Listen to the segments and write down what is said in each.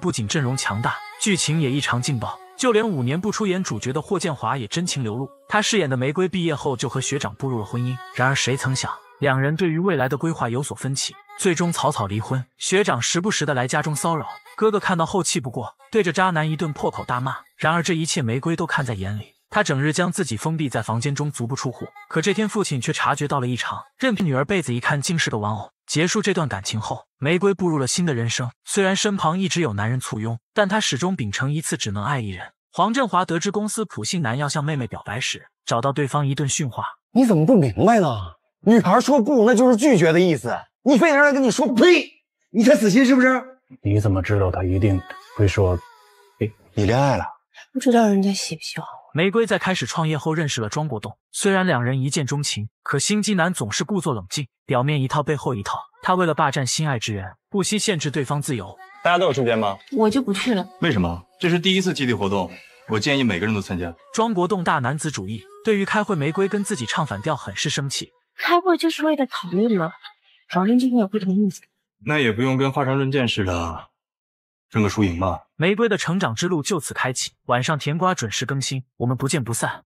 不仅阵容强大，剧情也异常劲爆。就连五年不出演主角的霍建华也真情流露。他饰演的玫瑰毕业后就和学长步入了婚姻，然而谁曾想两人对于未来的规划有所分歧，最终草草离婚。学长时不时的来家中骚扰，哥哥看到后气不过，对着渣男一顿破口大骂。然而这一切玫瑰都看在眼里，他整日将自己封闭在房间中，足不出户。可这天父亲却察觉到了异常，任凭女儿被子一看竟是个玩偶。结束这段感情后，玫瑰步入了新的人生。虽然身旁一直有男人簇拥，但她始终秉承一次只能爱一人。黄振华得知公司普信男要向妹妹表白时，找到对方一顿训话：“你怎么不明白呢？女孩说不，那就是拒绝的意思。你非得让人跟你说呸，你才死心是不是？你怎么知道他一定会说？哎，你恋爱了？不知道人家喜不喜欢。”玫瑰在开始创业后认识了庄国栋，虽然两人一见钟情，可心机男总是故作冷静，表面一套背后一套。他为了霸占心爱之人，不惜限制对方自由。大家都有时间吗？我就不去了。为什么？这是第一次基地活动，我建议每个人都参加。庄国栋大男子主义，对于开会，玫瑰跟自己唱反调，很是生气。开会就是为了讨论吗？讨论就有不同意见。那也不用跟华山论剑似的。争个输赢吧。玫瑰的成长之路就此开启。晚上甜瓜准时更新，我们不见不散。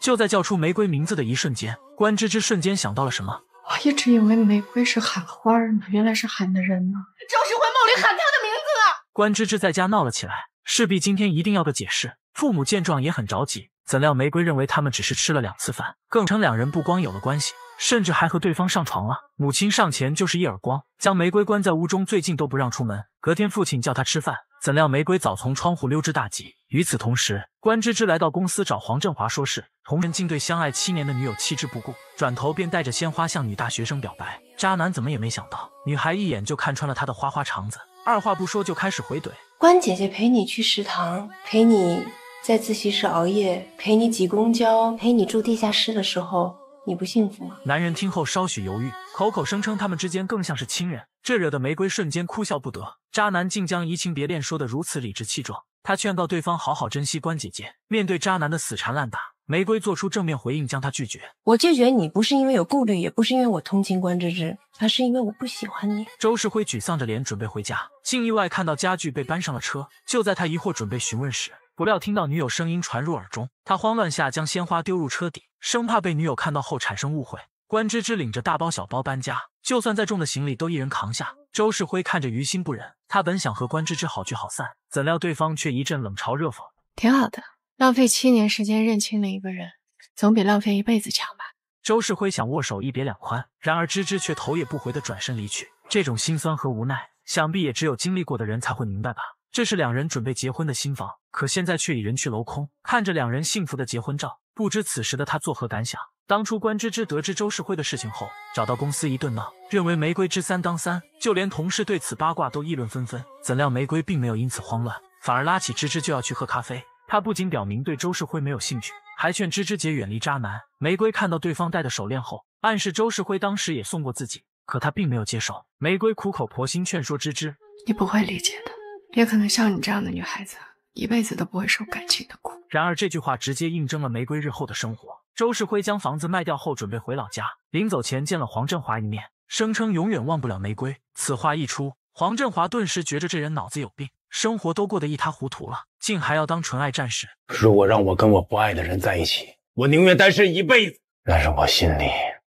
就在叫出玫瑰名字的一瞬间，关芝芝瞬间想到了什么？我一直以为玫瑰是喊花儿呢，原来是喊的人呢。赵世环梦里喊他的名字。关芝芝在家闹了起来，势必今天一定要个解释。父母见状也很着急。怎料玫瑰认为他们只是吃了两次饭，更称两人不光有了关系。甚至还和对方上床了。母亲上前就是一耳光，将玫瑰关在屋中，最近都不让出门。隔天，父亲叫他吃饭，怎料玫瑰早从窗户溜之大吉。与此同时，关芝芝来到公司找黄振华说事。同人竟对相爱七年的女友弃之不顾，转头便带着鲜花向女大学生表白。渣男怎么也没想到，女孩一眼就看穿了他的花花肠子，二话不说就开始回怼。关姐姐陪你去食堂，陪你在自习室熬夜，陪你挤公交，陪你住地下室的时候。你不幸福吗？男人听后稍许犹豫，口口声称他们之间更像是亲人，这惹得玫瑰瞬间哭笑不得。渣男竟将移情别恋说得如此理直气壮，他劝告对方好好珍惜关姐姐。面对渣男的死缠烂打，玫瑰做出正面回应，将他拒绝。我拒绝你不是因为有顾虑，也不是因为我同情关芝芝，而是因为我不喜欢你。周世辉沮丧着脸准备回家，竟意外看到家具被搬上了车。就在他疑惑准备询问时，不料听到女友声音传入耳中，他慌乱下将鲜花丢入车底，生怕被女友看到后产生误会。关芝芝领着大包小包搬家，就算再重的行李都一人扛下。周世辉看着于心不忍，他本想和关芝芝好聚好散，怎料对方却一阵冷嘲热讽：“挺好的，浪费七年时间认清了一个人，总比浪费一辈子强吧。”周世辉想握手一别两宽，然而芝芝却头也不回的转身离去。这种心酸和无奈，想必也只有经历过的人才会明白吧。这是两人准备结婚的新房。可现在却已人去楼空，看着两人幸福的结婚照，不知此时的他作何感想？当初关芝芝得知周世辉的事情后，找到公司一顿闹，认为玫瑰之三当三，就连同事对此八卦都议论纷纷。怎料玫瑰并没有因此慌乱，反而拉起芝芝就要去喝咖啡。她不仅表明对周世辉没有兴趣，还劝芝芝姐远离渣男。玫瑰看到对方戴的手链后，暗示周世辉当时也送过自己，可他并没有接受。玫瑰苦口婆心劝说芝芝，你不会理解的，也可能像你这样的女孩子。一辈子都不会受感情的苦。然而这句话直接印证了玫瑰日后的生活。周世辉将房子卖掉后，准备回老家。临走前见了黄振华一面，声称永远忘不了玫瑰。此话一出，黄振华顿时觉着这人脑子有病，生活都过得一塌糊涂了，竟还要当纯爱战士。如果让我跟我不爱的人在一起，我宁愿单身一辈子。但是我心里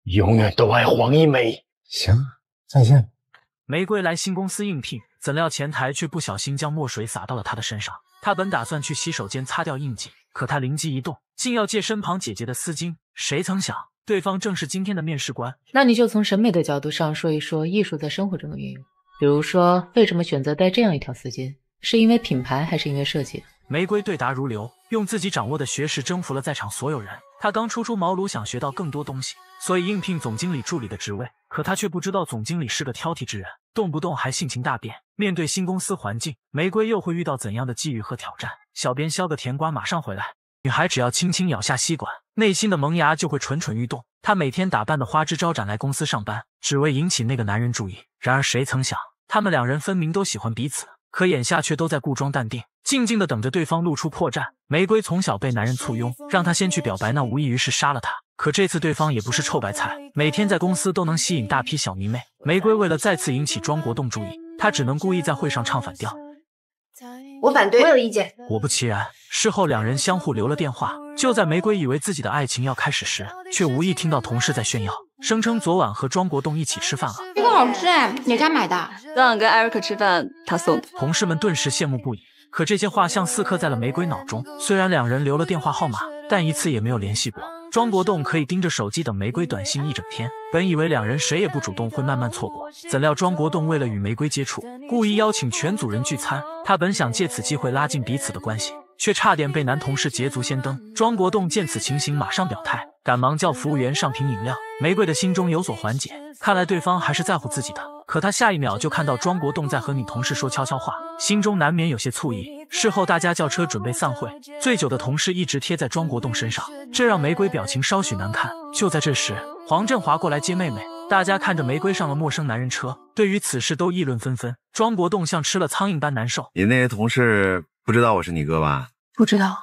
永远都爱黄一梅。行，再见。玫瑰来新公司应聘，怎料前台却不小心将墨水洒到了她的身上。她本打算去洗手间擦掉印记，可她灵机一动，竟要借身旁姐姐的丝巾。谁曾想，对方正是今天的面试官。那你就从审美的角度上说一说艺术在生活中的运用，比如说为什么选择戴这样一条丝巾，是因为品牌还是因为设计？玫瑰对答如流，用自己掌握的学识征服了在场所有人。他刚初出茅庐，想学到更多东西，所以应聘总经理助理的职位。可他却不知道总经理是个挑剔之人，动不动还性情大变。面对新公司环境，玫瑰又会遇到怎样的机遇和挑战？小编削个甜瓜，马上回来。女孩只要轻轻咬下吸管，内心的萌芽就会蠢蠢欲动。她每天打扮的花枝招展来公司上班，只为引起那个男人注意。然而谁曾想，他们两人分明都喜欢彼此。可眼下却都在故装淡定，静静的等着对方露出破绽。玫瑰从小被男人簇拥，让他先去表白，那无异于是杀了他。可这次对方也不是臭白菜，每天在公司都能吸引大批小迷妹。玫瑰为了再次引起庄国栋注意，他只能故意在会上唱反调。我反对，我有意见。果不其然，事后两人相互留了电话。就在玫瑰以为自己的爱情要开始时，却无意听到同事在炫耀。声称昨晚和庄国栋一起吃饭了，这个好吃哎，哪家买的？昨晚跟艾瑞克吃饭，他送的。同事们顿时羡慕不已。可这些画像似刻在了玫瑰脑中。虽然两人留了电话号码，但一次也没有联系过。庄国栋可以盯着手机等玫瑰短信一整天。本以为两人谁也不主动，会慢慢错过。怎料庄国栋为了与玫瑰接触，故意邀请全组人聚餐。他本想借此机会拉近彼此的关系。却差点被男同事捷足先登。庄国栋见此情形，马上表态，赶忙叫服务员上瓶饮料。玫瑰的心中有所缓解，看来对方还是在乎自己的。可她下一秒就看到庄国栋在和女同事说悄悄话，心中难免有些醋意。事后大家叫车准备散会，醉酒的同事一直贴在庄国栋身上，这让玫瑰表情稍许难看。就在这时，黄振华过来接妹妹，大家看着玫瑰上了陌生男人车，对于此事都议论纷纷。庄国栋像吃了苍蝇般难受。你那些同事。不知道我是你哥吧？不知道，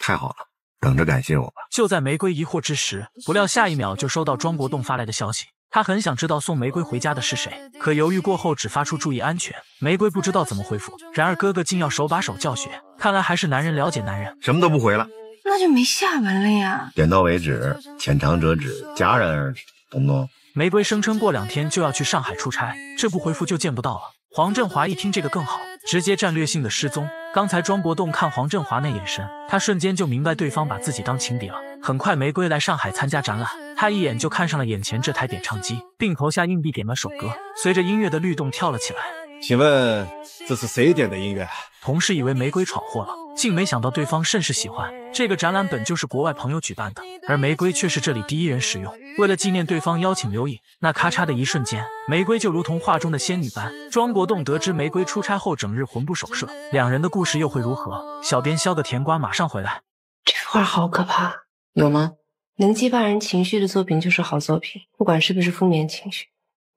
太好了，等着感谢我吧。就在玫瑰疑惑之时，不料下一秒就收到庄国栋发来的消息。他很想知道送玫瑰回家的是谁，可犹豫过后只发出注意安全。玫瑰不知道怎么回复，然而哥哥竟要手把手教学，看来还是男人了解男人，什么都不回了，那就没下文了呀。点到为止，浅尝辄止，戛然而止，懂不懂？玫瑰声称过两天就要去上海出差，这不回复就见不到了。黄振华一听这个更好，直接战略性的失踪。刚才庄国栋看黄振华那眼神，他瞬间就明白对方把自己当情敌了。很快，玫瑰来上海参加展览，他一眼就看上了眼前这台点唱机，并投下硬币点了首歌，随着音乐的律动跳了起来。请问这是谁点的音乐？同事以为玫瑰闯祸了。竟没想到对方甚是喜欢这个展览，本就是国外朋友举办的，而玫瑰却是这里第一人使用。为了纪念对方，邀请留影。那咔嚓的一瞬间，玫瑰就如同画中的仙女般。庄国栋得知玫瑰出差后，整日魂不守舍。两人的故事又会如何？小编削个甜瓜，马上回来。这幅画好可怕，有吗？能激发人情绪的作品就是好作品，不管是不是负面情绪，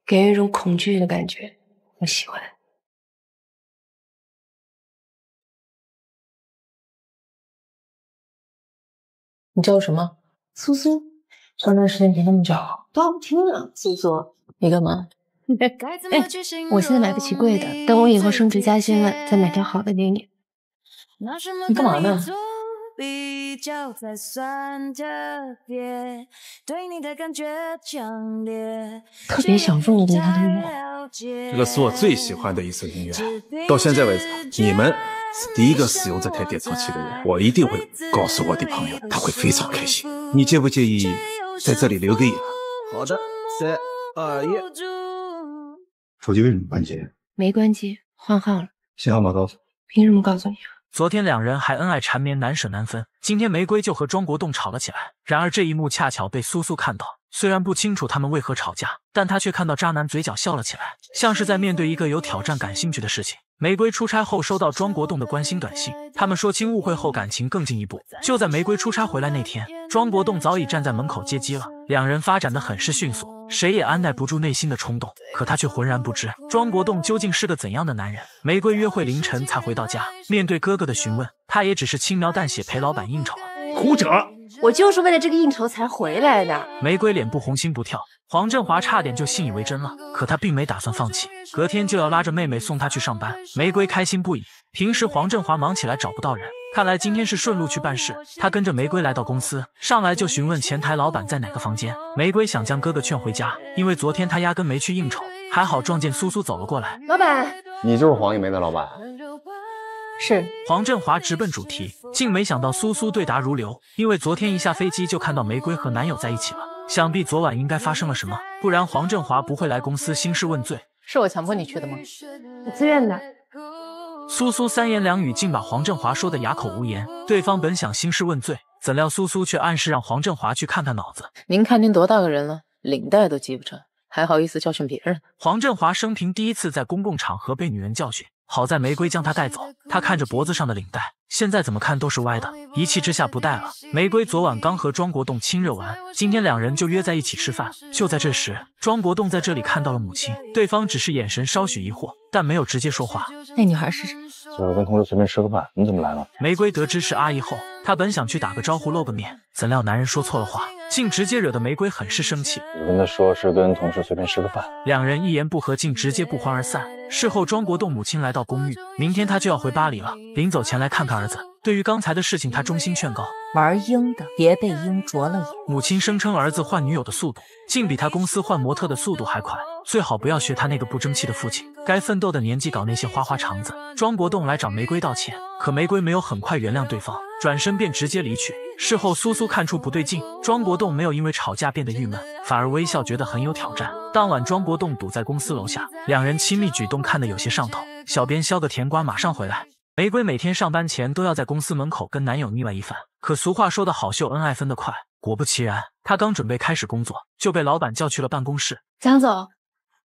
给人一种恐惧的感觉。我喜欢。你叫我什么？苏苏，上班时间别那么叫，多好听啊！苏苏，你干嘛？哎，我现在买不起贵的，等我以后升职加薪了，再买条好的给你。你干嘛呢？比较，才算特别对你的感觉强想问问他的愿，这个是我最喜欢的一首音乐，到现在为止，你们是第一个使用这台点唱器的人，我一定会告诉我的朋友，他会非常开心。你介不介意在这里留个影？好的。二一。手机为什么关机？没关机，换号了。新号码告诉我。凭什么告诉你啊？昨天两人还恩爱缠绵难舍难分，今天玫瑰就和庄国栋吵了起来。然而这一幕恰巧被苏苏看到。虽然不清楚他们为何吵架，但他却看到渣男嘴角笑了起来，像是在面对一个有挑战、感兴趣的事情。玫瑰出差后收到庄国栋的关心短信，他们说清误会后感情更进一步。就在玫瑰出差回来那天，庄国栋早已站在门口接机了。两人发展的很是迅速，谁也按耐不住内心的冲动，可他却浑然不知庄国栋究竟是个怎样的男人。玫瑰约会凌晨才回到家，面对哥哥的询问，他也只是轻描淡写陪老板应酬了。胡扯！我就是为了这个应酬才回来的。玫瑰脸不红心不跳，黄振华差点就信以为真了。可他并没打算放弃，隔天就要拉着妹妹送他去上班。玫瑰开心不已。平时黄振华忙起来找不到人，看来今天是顺路去办事。他跟着玫瑰来到公司，上来就询问前台老板在哪个房间。玫瑰想将哥哥劝回家，因为昨天他压根没去应酬，还好撞见苏苏走了过来。老板，你就是黄一梅的老板。是黄振华直奔主题，竟没想到苏苏对答如流。因为昨天一下飞机就看到玫瑰和男友在一起了，想必昨晚应该发生了什么，不然黄振华不会来公司兴师问罪。是我强迫你去的吗？你自愿的。苏苏三言两语竟把黄振华说得哑口无言。对方本想兴师问罪，怎料苏苏却暗示让黄振华去看看脑子。您看您多大个人了，领带都系不成，还好意思教训别人？黄振华生平第一次在公共场合被女人教训。好在玫瑰将他带走。他看着脖子上的领带，现在怎么看都是歪的。一气之下不戴了。玫瑰昨晚刚和庄国栋亲热完，今天两人就约在一起吃饭。就在这时，庄国栋在这里看到了母亲，对方只是眼神稍许疑惑，但没有直接说话。那女孩是谁？就是跟同学随便吃个饭，你怎么来了？玫瑰得知是阿姨后。他本想去打个招呼露个面，怎料男人说错了话，竟直接惹得玫瑰很是生气。你跟他说是跟同事随便吃个饭，两人一言不合，竟直接不欢而散。事后，庄国栋母亲来到公寓，明天他就要回巴黎了，临走前来看看儿子。对于刚才的事情，他衷心劝告：玩鹰的别被鹰啄了眼。母亲声称，儿子换女友的速度，竟比他公司换模特的速度还快，最好不要学他那个不争气的父亲，该奋斗的年纪搞那些花花肠子。庄国栋来找玫瑰道歉，可玫瑰没有很快原谅对方。转身便直接离去。事后苏苏看出不对劲，庄国栋没有因为吵架变得郁闷，反而微笑，觉得很有挑战。当晚，庄国栋堵在公司楼下，两人亲密举动看得有些上头。小编削个甜瓜，马上回来。玫瑰每天上班前都要在公司门口跟男友腻歪一番，可俗话说的好，秀恩爱分得快。果不其然，她刚准备开始工作，就被老板叫去了办公室。蒋总，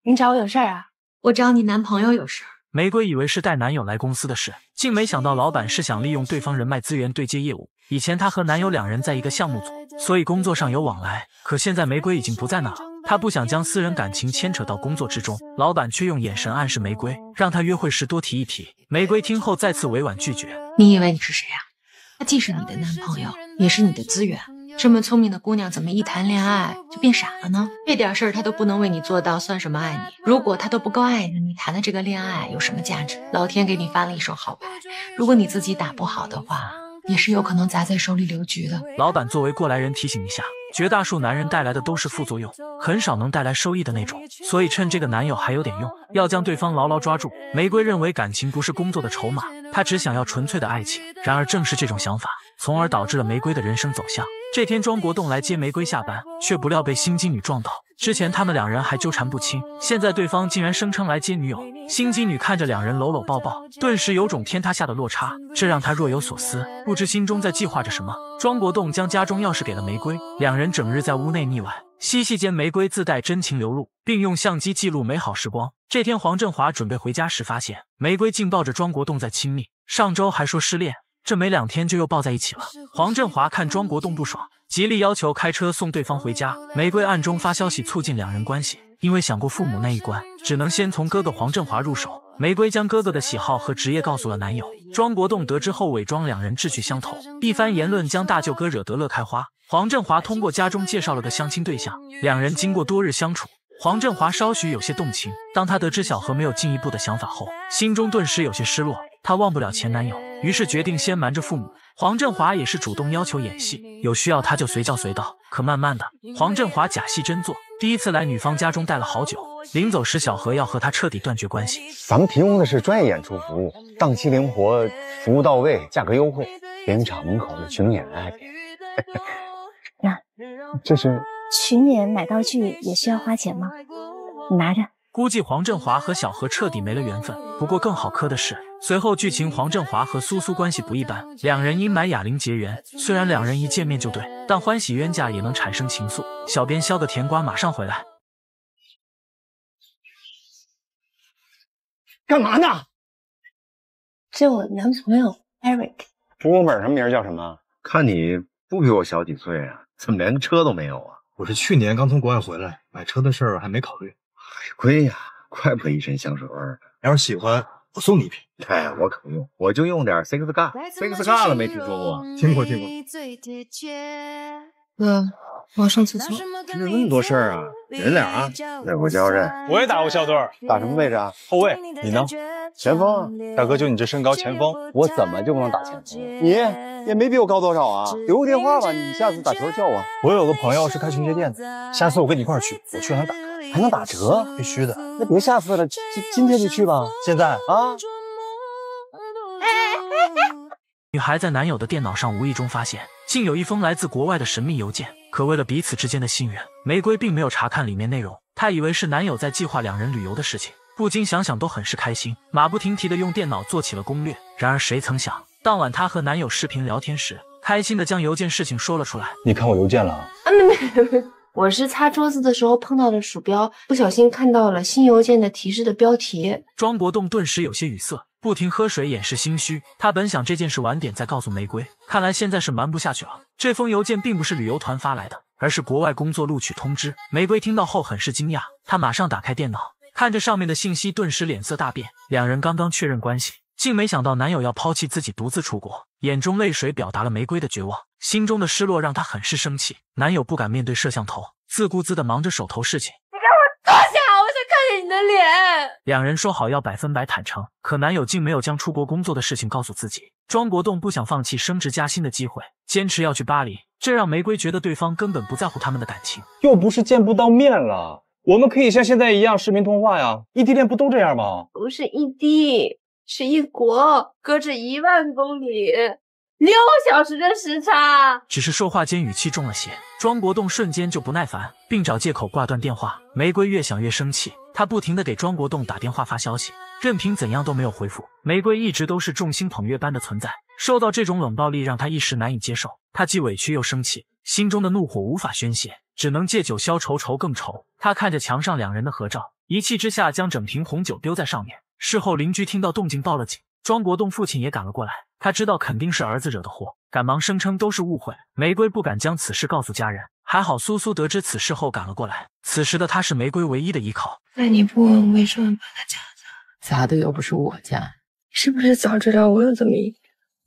您找我有事啊？我找你男朋友有事儿。玫瑰以为是带男友来公司的事，竟没想到老板是想利用对方人脉资源对接业务。以前她和男友两人在一个项目组，所以工作上有往来。可现在玫瑰已经不在那了，她不想将私人感情牵扯到工作之中。老板却用眼神暗示玫瑰，让她约会时多提一提。玫瑰听后再次委婉拒绝。你以为你是谁啊？他既是你的男朋友，也是你的资源。这么聪明的姑娘，怎么一谈恋爱就变傻了呢？这点事儿她都不能为你做到，算什么爱你？如果他都不够爱你，你谈的这个恋爱有什么价值？老天给你发了一手好牌，如果你自己打不好的话，也是有可能砸在手里留局的。老板作为过来人提醒一下，绝大数男人带来的都是副作用，很少能带来收益的那种。所以趁这个男友还有点用，要将对方牢牢抓住。玫瑰认为感情不是工作的筹码，她只想要纯粹的爱情。然而正是这种想法，从而导致了玫瑰的人生走向。这天，庄国栋来接玫瑰下班，却不料被心机女撞到。之前他们两人还纠缠不清，现在对方竟然声称来接女友。心机女看着两人搂搂抱抱，顿时有种天塌下的落差，这让她若有所思，不知心中在计划着什么。庄国栋将家中钥匙给了玫瑰，两人整日在屋内腻歪，嬉戏间玫瑰自带真情流露，并用相机记录美好时光。这天，黄振华准备回家时，发现玫瑰竟抱着庄国栋在亲密。上周还说失恋。这没两天就又抱在一起了。黄振华看庄国栋不爽，极力要求开车送对方回家。玫瑰暗中发消息促进两人关系，因为想过父母那一关，只能先从哥哥黄振华入手。玫瑰将哥哥的喜好和职业告诉了男友庄国栋，得知后伪装两人志趣相投，一番言论将大舅哥惹得乐开花。黄振华通过家中介绍了个相亲对象，两人经过多日相处，黄振华稍许有些动情。当他得知小何没有进一步的想法后，心中顿时有些失落。她忘不了前男友，于是决定先瞒着父母。黄振华也是主动要求演戏，有需要他就随叫随到。可慢慢的，黄振华假戏真做，第一次来女方家中待了好久。临走时，小何要和他彻底断绝关系。咱们提供的是专业演出服务，档期灵活，服务到位，价格优惠。连影厂门口的群演来给，那这是群演买道具也需要花钱吗？你拿着。估计黄振华和小何彻底没了缘分。不过更好磕的是。随后剧情，黄振华和苏苏关系不一般，两人因买哑铃结缘。虽然两人一见面就对，但欢喜冤家也能产生情愫。小编削个甜瓜，马上回来。干嘛呢？这我男朋友 Eric，中文本上什么名叫什么？看你不比我小几岁啊，怎么连车都没有啊？我是去年刚从国外回来，买车的事儿还没考虑。海归呀，怪不得一身香水味儿。要是喜欢。我送你一瓶，哎，我可不用，我就用点 Six g a Six g a 了，没听说过听过听过。哥，我上厕所。怎么那么多事儿啊？人俩啊，那我叫人，我也打过校队，打什么位置啊？后卫。你呢？前锋。大哥，就你这身高，前锋，我怎么就不能打前锋？你也没比我高多少啊？留个电话吧，你下次打球叫我。我有个朋友是开球鞋店的，下次我跟你一块去，我去让他打。还能打折，必须的。那别下次了，今今天就去吧。现在啊，女孩在男友的电脑上无意中发现，竟有一封来自国外的神秘邮件。可为了彼此之间的信任，玫瑰并没有查看里面内容。她以为是男友在计划两人旅游的事情，不禁想想都很是开心，马不停蹄的用电脑做起了攻略。然而谁曾想，当晚她和男友视频聊天时，开心的将邮件事情说了出来。你看我邮件了？啊，没没没。我是擦桌子的时候碰到了鼠标，不小心看到了新邮件的提示的标题。庄国栋顿时有些语塞，不停喝水掩饰心虚。他本想这件事晚点再告诉玫瑰，看来现在是瞒不下去了。这封邮件并不是旅游团发来的，而是国外工作录取通知。玫瑰听到后很是惊讶，她马上打开电脑，看着上面的信息，顿时脸色大变。两人刚刚确认关系，竟没想到男友要抛弃自己独自出国，眼中泪水表达了玫瑰的绝望。心中的失落让他很是生气，男友不敢面对摄像头，自顾自的忙着手头事情。你给我坐下，我想看见你的脸。两人说好要百分百坦诚，可男友竟没有将出国工作的事情告诉自己。庄国栋不想放弃升职加薪的机会，坚持要去巴黎，这让玫瑰觉得对方根本不在乎他们的感情。又不是见不到面了，我们可以像现在一样视频通话呀，异地恋不都这样吗？不是异地，是一国，隔着一万公里。六小时的时差，只是说话间语气重了些，庄国栋瞬间就不耐烦，并找借口挂断电话。玫瑰越想越生气，她不停的给庄国栋打电话发消息，任凭怎样都没有回复。玫瑰一直都是众星捧月般的存在，受到这种冷暴力让她一时难以接受，她既委屈又生气，心中的怒火无法宣泄，只能借酒消愁愁更愁。她看着墙上两人的合照，一气之下将整瓶红酒丢在上面。事后邻居听到动静报了警，庄国栋父亲也赶了过来。他知道肯定是儿子惹的祸，赶忙声称都是误会。玫瑰不敢将此事告诉家人，还好苏苏得知此事后赶了过来。此时的他是玫瑰唯一的依靠。那你不问为什么把夹的又不是我家，是不是早知道我有这么一？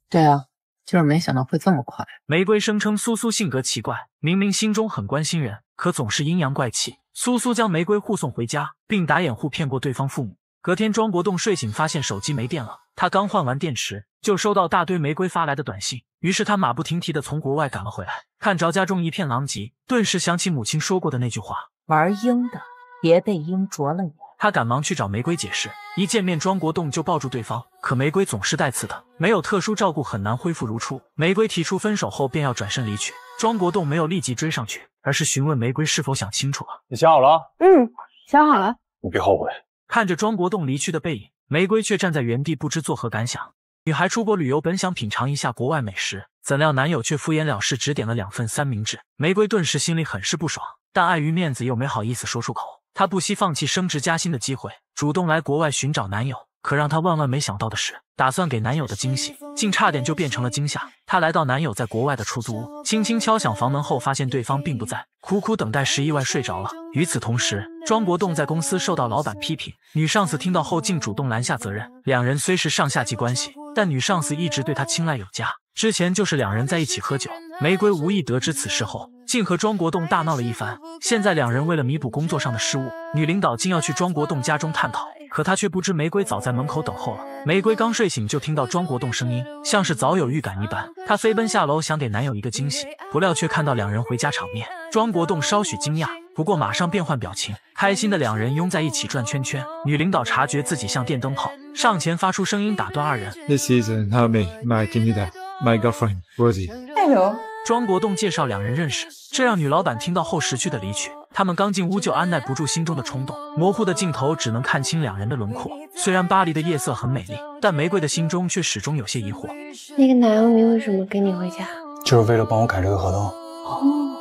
对啊，就是没想到会这么快。玫瑰声称苏苏性格奇怪，明明心中很关心人，可总是阴阳怪气。苏苏将玫瑰护送回家，并打掩护骗过对方父母。隔天，庄国栋睡醒发现手机没电了。他刚换完电池，就收到大堆玫瑰发来的短信。于是他马不停蹄的从国外赶了回来，看着家中一片狼藉，顿时想起母亲说过的那句话：“玩鹰的，别被鹰啄了眼。”他赶忙去找玫瑰解释。一见面，庄国栋就抱住对方，可玫瑰总是带刺的，没有特殊照顾，很难恢复如初。玫瑰提出分手后，便要转身离去。庄国栋没有立即追上去，而是询问玫瑰是否想清楚了：“你想好了？”“嗯，想好了。”“你别后悔。”看着庄国栋离去的背影，玫瑰却站在原地不知作何感想。女孩出国旅游，本想品尝一下国外美食，怎料男友却敷衍了事，只点了两份三明治。玫瑰顿时心里很是不爽，但碍于面子又没好意思说出口。她不惜放弃升职加薪的机会，主动来国外寻找男友。可让她万万没想到的是，打算给男友的惊喜，竟差点就变成了惊吓。她来到男友在国外的出租屋，轻轻敲响房门后，发现对方并不在。苦苦等待时，意外睡着了。与此同时，庄国栋在公司受到老板批评，女上司听到后竟主动拦下责任。两人虽是上下级关系，但女上司一直对他青睐有加。之前就是两人在一起喝酒，玫瑰无意得知此事后。竟和庄国栋大闹了一番。现在两人为了弥补工作上的失误，女领导竟要去庄国栋家中探讨，可她却不知玫瑰早在门口等候了。玫瑰刚睡醒就听到庄国栋声音，像是早有预感一般，她飞奔下楼想给男友一个惊喜，不料却看到两人回家场面。庄国栋稍许惊讶，不过马上变换表情，开心的两人拥在一起转圈圈。女领导察觉自己像电灯泡，上前发出声音打断二人。This is n a o m e my dear, my girlfriend r o s i y Hello. 庄国栋介绍两人认识，这让女老板听到后识趣的离去。他们刚进屋就按耐不住心中的冲动，模糊的镜头只能看清两人的轮廓。虽然巴黎的夜色很美丽，但玫瑰的心中却始终有些疑惑。那个男的为什么跟你回家？就是为了帮我改这个合同。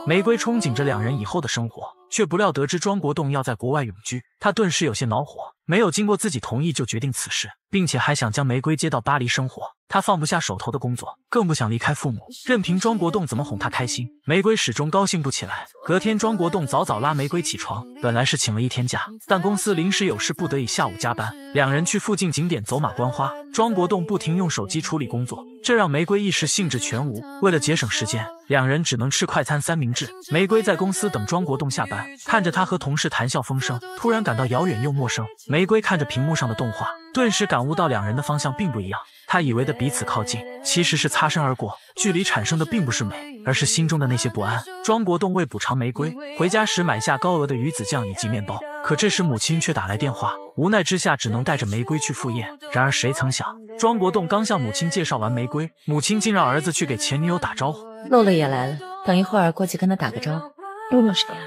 玫瑰憧憬着两人以后的生活，却不料得知庄国栋要在国外永居，他顿时有些恼火，没有经过自己同意就决定此事，并且还想将玫瑰接到巴黎生活。他放不下手头的工作，更不想离开父母。任凭庄国栋怎么哄他开心，玫瑰始终高兴不起来。隔天，庄国栋早早拉玫瑰起床。本来是请了一天假，但公司临时有事，不得已下午加班。两人去附近景点走马观花。庄国栋不停用手机处理工作，这让玫瑰一时兴致全无。为了节省时间，两人只能吃快餐三明治。玫瑰在公司等庄国栋下班，看着他和同事谈笑风生，突然感到遥远又陌生。玫瑰看着屏幕上的动画，顿时感悟到两人的方向并不一样。他以为的彼此靠近，其实是擦身而过。距离产生的并不是美，而是心中的那些不安。庄国栋为补偿玫瑰，回家时买下高额的鱼子酱以及面包。可这时母亲却打来电话，无奈之下只能带着玫瑰去赴宴。然而谁曾想，庄国栋刚向母亲介绍完玫瑰，母亲竟让儿子去给前女友打招呼。露露也来了，等一会儿过去跟她打个招呼。露露谁啊？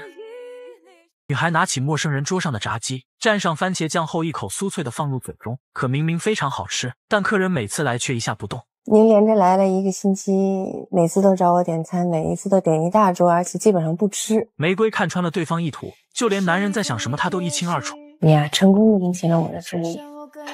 女孩拿起陌生人桌上的炸鸡，蘸上番茄酱后，一口酥脆的放入嘴中。可明明非常好吃，但客人每次来却一下不动。您连着来了一个星期，每次都找我点餐，每一次都点一大桌，而且基本上不吃。玫瑰看穿了对方意图，就连男人在想什么，她都一清二楚。你呀，成功的引起了我的注意，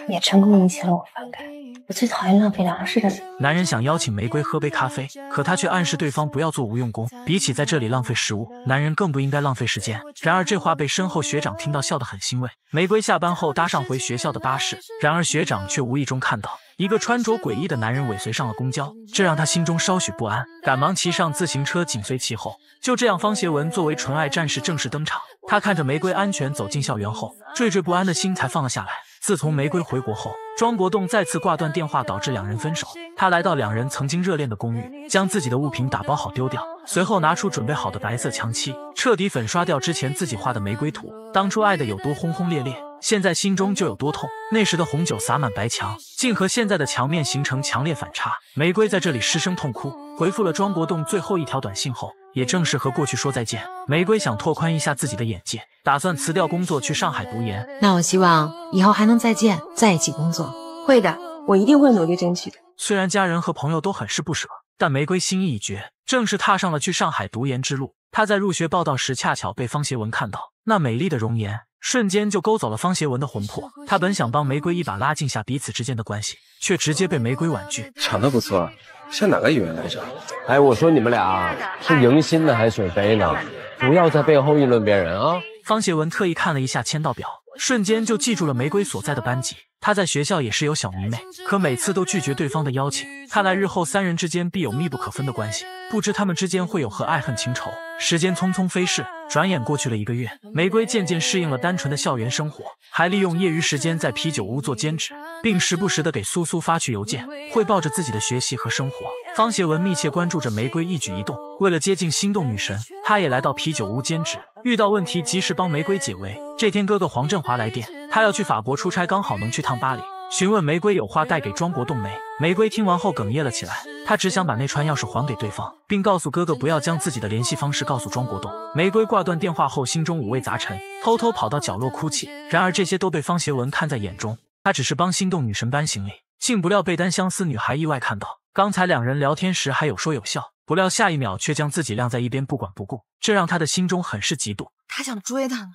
也成功引起了我反感。我最讨厌浪费粮食的人。男人想邀请玫瑰喝杯咖啡，可他却暗示对方不要做无用功。比起在这里浪费食物，男人更不应该浪费时间。然而这话被身后学长听到，笑得很欣慰。玫瑰下班后搭上回学校的巴士，然而学长却无意中看到一个穿着诡异的男人尾随上了公交，这让他心中稍许不安，赶忙骑上自行车紧随其后。就这样，方协文作为纯爱战士正式登场。他看着玫瑰安全走进校园后，惴惴不安的心才放了下来。自从玫瑰回国后，庄国栋再次挂断电话，导致两人分手。他来到两人曾经热恋的公寓，将自己的物品打包好丢掉，随后拿出准备好的白色墙漆，彻底粉刷掉之前自己画的玫瑰图。当初爱的有多轰轰烈烈，现在心中就有多痛。那时的红酒洒满白墙，竟和现在的墙面形成强烈反差。玫瑰在这里失声痛哭，回复了庄国栋最后一条短信后。也正是和过去说再见。玫瑰想拓宽一下自己的眼界，打算辞掉工作去上海读研。那我希望以后还能再见，在一起工作。会的，我一定会努力争取的。虽然家人和朋友都很是不舍，但玫瑰心意已决，正式踏上了去上海读研之路。她在入学报道时恰巧被方协文看到，那美丽的容颜瞬间就勾走了方协文的魂魄。他本想帮玫瑰一把，拉近下彼此之间的关系，却直接被玫瑰婉拒。长得不错。像哪个语文来着？哎，我说你们俩是迎新呢还是选妃呢？不要在背后议论别人啊！方协文特意看了一下签到表，瞬间就记住了玫瑰所在的班级。他在学校也是有小迷妹，可每次都拒绝对方的邀请。看来日后三人之间必有密不可分的关系，不知他们之间会有何爱恨情仇。时间匆匆飞逝，转眼过去了一个月，玫瑰渐渐适应了单纯的校园生活，还利用业余时间在啤酒屋做兼职，并时不时的给苏苏发去邮件，汇报着自己的学习和生活。方协文密切关注着玫瑰一举一动，为了接近心动女神，他也来到啤酒屋兼职，遇到问题及时帮玫瑰解围。这天，哥哥黄振华来电。他要去法国出差，刚好能去趟巴黎。询问玫瑰有话带给庄国栋没？玫瑰听完后哽咽了起来，她只想把那串钥匙还给对方，并告诉哥哥不要将自己的联系方式告诉庄国栋。玫瑰挂断电话后，心中五味杂陈，偷偷跑到角落哭泣。然而这些都被方协文看在眼中，他只是帮心动女神搬行李，竟不料被单相思女孩意外看到。刚才两人聊天时还有说有笑，不料下一秒却将自己晾在一边不管不顾，这让他的心中很是嫉妒。他想追她呢。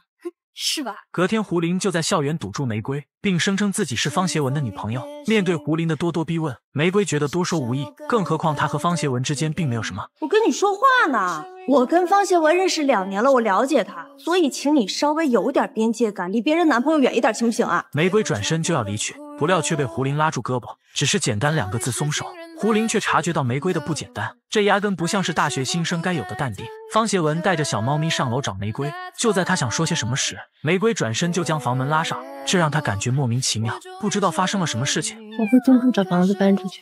是吧？隔天，胡林就在校园堵住玫瑰，并声称自己是方协文的女朋友。面对胡林的咄咄逼问，玫瑰觉得多说无益，更何况他和方协文之间并没有什么。我跟你说话呢，我跟方协文认识两年了，我了解他，所以请你稍微有点边界感，离别人男朋友远一点，行不行啊？玫瑰转身就要离去。不料却被胡林拉住胳膊，只是简单两个字松手。胡林却察觉到玫瑰的不简单，这压根不像是大学新生该有的淡定。方协文带着小猫咪上楼找玫瑰，就在他想说些什么时，玫瑰转身就将房门拉上，这让他感觉莫名其妙，不知道发生了什么事情。我会尽快找房子搬出去，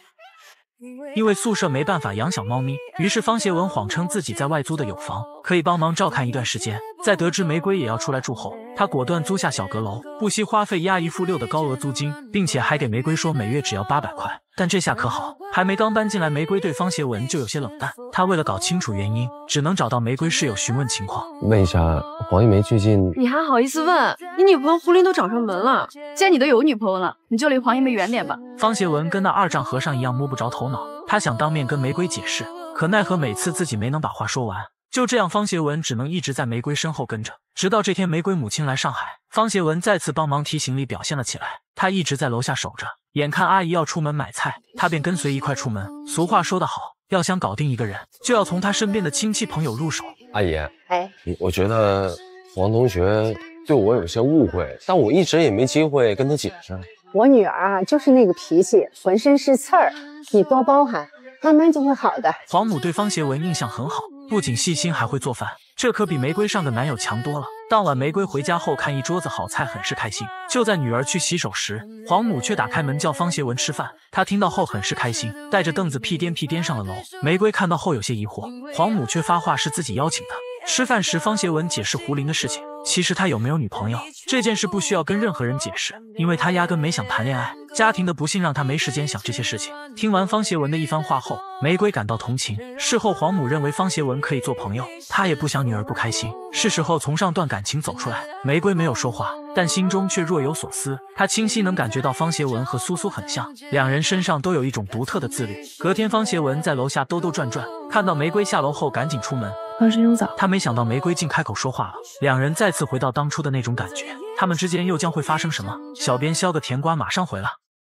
因为宿舍没办法养小猫咪。于是方协文谎称自己在外租的有房，可以帮忙照看一段时间。在得知玫瑰也要出来住后。他果断租下小阁楼，不惜花费押一付六的高额租金，并且还给玫瑰说每月只要八百块。但这下可好，还没刚搬进来，玫瑰对方协文就有些冷淡。他为了搞清楚原因，只能找到玫瑰室友询问情况，问一下黄一梅最近……你还好意思问？你女朋友胡林都找上门了，既然你都有女朋友了，你就离黄一梅远点吧。方协文跟那二丈和尚一样摸不着头脑，他想当面跟玫瑰解释，可奈何每次自己没能把话说完。就这样，方协文只能一直在玫瑰身后跟着。直到这天，玫瑰母亲来上海，方协文再次帮忙提行李，表现了起来。他一直在楼下守着，眼看阿姨要出门买菜，他便跟随一块出门。俗话说得好，要想搞定一个人，就要从他身边的亲戚朋友入手。阿姨，哎，我觉得王同学对我有些误会，但我一直也没机会跟他解释。我女儿啊，就是那个脾气，浑身是刺儿，你多包涵，慢慢就会好的。黄母对方协文印象很好。不仅细心，还会做饭，这可比玫瑰上的男友强多了。当晚玫瑰回家后，看一桌子好菜，很是开心。就在女儿去洗手时，黄母却打开门叫方协文吃饭。他听到后很是开心，带着凳子屁颠屁颠上了楼。玫瑰看到后有些疑惑，黄母却发话是自己邀请的。吃饭时，方协文解释胡林的事情。其实他有没有女朋友这件事不需要跟任何人解释，因为他压根没想谈恋爱。家庭的不幸让他没时间想这些事情。听完方协文的一番话后，玫瑰感到同情。事后黄母认为方协文可以做朋友，她也不想女儿不开心，是时候从上段感情走出来。玫瑰没有说话，但心中却若有所思。她清晰能感觉到方协文和苏苏很像，两人身上都有一种独特的自律。隔天，方协文在楼下兜兜转转，看到玫瑰下楼后，赶紧出门。二师兄早。他没想到玫瑰竟开口说话了，两人再次回到当初的那种感觉，他们之间又将会发生什么？小编削个甜瓜，马上回来。